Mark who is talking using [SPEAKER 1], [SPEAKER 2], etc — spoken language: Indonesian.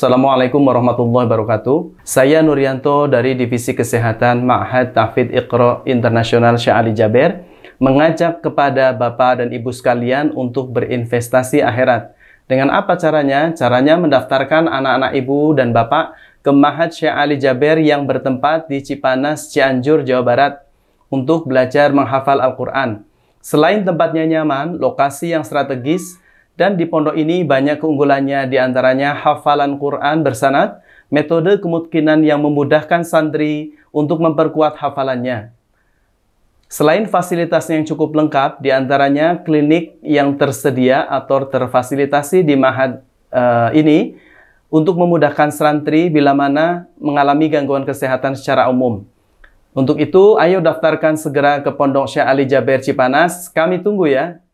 [SPEAKER 1] Assalamualaikum warahmatullahi wabarakatuh. Saya Nurianto dari Divisi Kesehatan Ma'had Tafid Iqra Internasional Ali Jaber mengajak kepada Bapak dan Ibu sekalian untuk berinvestasi akhirat. Dengan apa caranya? Caranya mendaftarkan anak-anak ibu dan bapak ke Ma'had Syekh Ali Jaber yang bertempat di Cipanas, Cianjur, Jawa Barat untuk belajar menghafal Al-Quran. Selain tempatnya nyaman, lokasi yang strategis, dan di pondok ini banyak keunggulannya diantaranya hafalan Quran bersanad, metode kemungkinan yang memudahkan santri untuk memperkuat hafalannya. Selain fasilitas yang cukup lengkap, diantaranya klinik yang tersedia atau terfasilitasi di mahad uh, ini untuk memudahkan santri bila mana mengalami gangguan kesehatan secara umum. Untuk itu, ayo daftarkan segera ke Pondok Syekh Ali Jaber Cipanas. Kami tunggu ya.